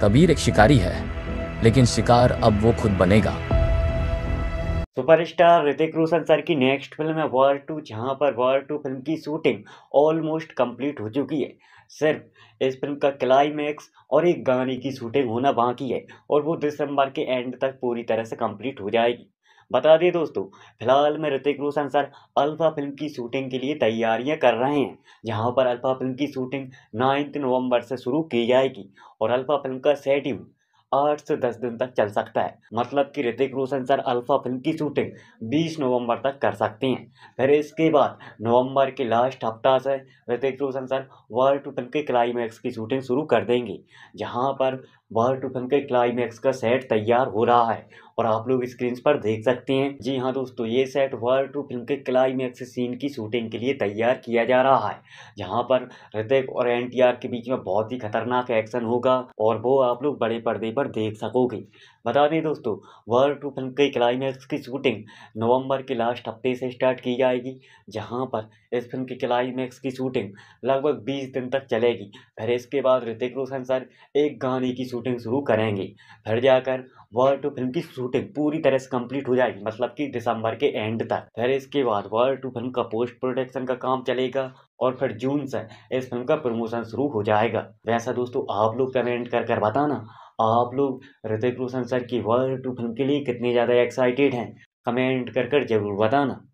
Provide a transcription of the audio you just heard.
कबीर एक शिकारी है लेकिन शिकार अब वो खुद बनेगा सुपरस्टार ऋतिक रोशन सर की नेक्स्ट फिल्म है वॉर टू जहां पर वॉर टू फिल्म की शूटिंग ऑलमोस्ट कंप्लीट हो चुकी है सिर्फ इस फिल्म का क्लाइमैक्स और एक गाने की शूटिंग होना बाकी है और वो दिसंबर के एंड तक पूरी तरह से कंप्लीट हो जाएगी बता दें दोस्तों फिलहाल में Hrithik Roshan sir alpha film की शूटिंग के लिए तैयारियां कर रहे हैं जहां पर अल्फा फिल्म की शूटिंग नाइन्थ नवंबर से शुरू की जाएगी और अल्फा फिल्म का शेड्यूल आठ से दस दिन तक चल सकता है मतलब कि Hrithik Roshan sir alpha film की शूटिंग बीस नवंबर तक कर सकती हैं फिर इसके बाद नवंबर के लास्ट हफ्ता से Hrithik Roshan sir world two film के क्लाइमैक्स की शूटिंग शुरू कर देंगे जहाँ पर वर्ल्ड टू फिल्म के क्लाइमैक्स का सेट तैयार हो रहा है और आप लोग स्क्रीन पर देख सकते हैं जी हाँ दोस्तों ये सेट वर्ल्ड टू फिल्म के क्लाइमैक्स सीन की शूटिंग के लिए तैयार किया जा रहा है जहाँ पर ऋतिक और एन के बीच में बहुत ही खतरनाक एक्शन होगा और वो आप लोग बड़े पर्दे पर देख सकोगे बता दें दोस्तों वर्ल्ड टू फिल्म के क्लाइमैक्स की शूटिंग नवंबर के लास्ट हफ्ते से स्टार्ट की जाएगी जहां पर इस फिल्म के क्लाइमैक्स की शूटिंग लगभग 20 दिन तक चलेगी फिर इसके बाद ऋतिक रोशन सर एक गाने की शूटिंग शुरू करेंगे फिर जाकर वर्ल्ड टू फिल्म की शूटिंग पूरी तरह से कम्प्लीट हो जाएगी मतलब कि दिसंबर के एंड तक फिर इसके बाद वर्ल्ड टू फिल्म का पोस्ट प्रोडक्शन का काम चलेगा और फिर जून से इस फिल्म का प्रमोशन शुरू हो जाएगा वैसा दोस्तों आप लोग कमेंट कर कर बताना आप लोग ऋतिक रोशन सर की वर्ल्ड टू फिल्म के लिए कितने ज़्यादा एक्साइटेड हैं कमेंट कर कर ज़रूर बताना